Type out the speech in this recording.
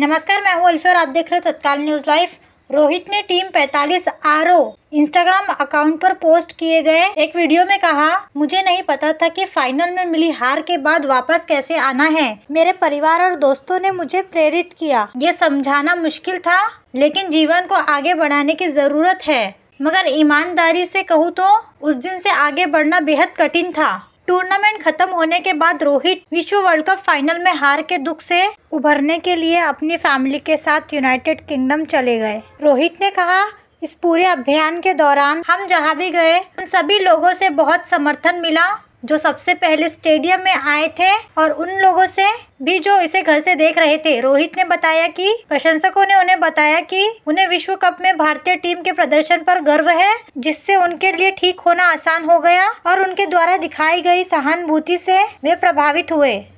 नमस्कार मैं हूँ अल्फी और आप देख रहे हो तत्काल न्यूज लाइव रोहित ने टीम 45 आर इंस्टाग्राम अकाउंट पर पोस्ट किए गए एक वीडियो में कहा मुझे नहीं पता था कि फाइनल में मिली हार के बाद वापस कैसे आना है मेरे परिवार और दोस्तों ने मुझे प्रेरित किया ये समझाना मुश्किल था लेकिन जीवन को आगे बढ़ाने की जरूरत है मगर ईमानदारी से कहूँ तो उस दिन से आगे बढ़ना बेहद कठिन था टूर्नामेंट खत्म होने के बाद रोहित विश्व वर्ल्ड कप फाइनल में हार के दुख से उभरने के लिए अपनी फैमिली के साथ यूनाइटेड किंगडम चले गए रोहित ने कहा इस पूरे अभियान के दौरान हम जहाँ भी गए उन सभी लोगों से बहुत समर्थन मिला जो सबसे पहले स्टेडियम में आए थे और उन लोगों से भी जो इसे घर से देख रहे थे रोहित ने बताया कि प्रशंसकों ने उन्हें बताया कि उन्हें विश्व कप में भारतीय टीम के प्रदर्शन पर गर्व है जिससे उनके लिए ठीक होना आसान हो गया और उनके द्वारा दिखाई गई सहानुभूति से वे प्रभावित हुए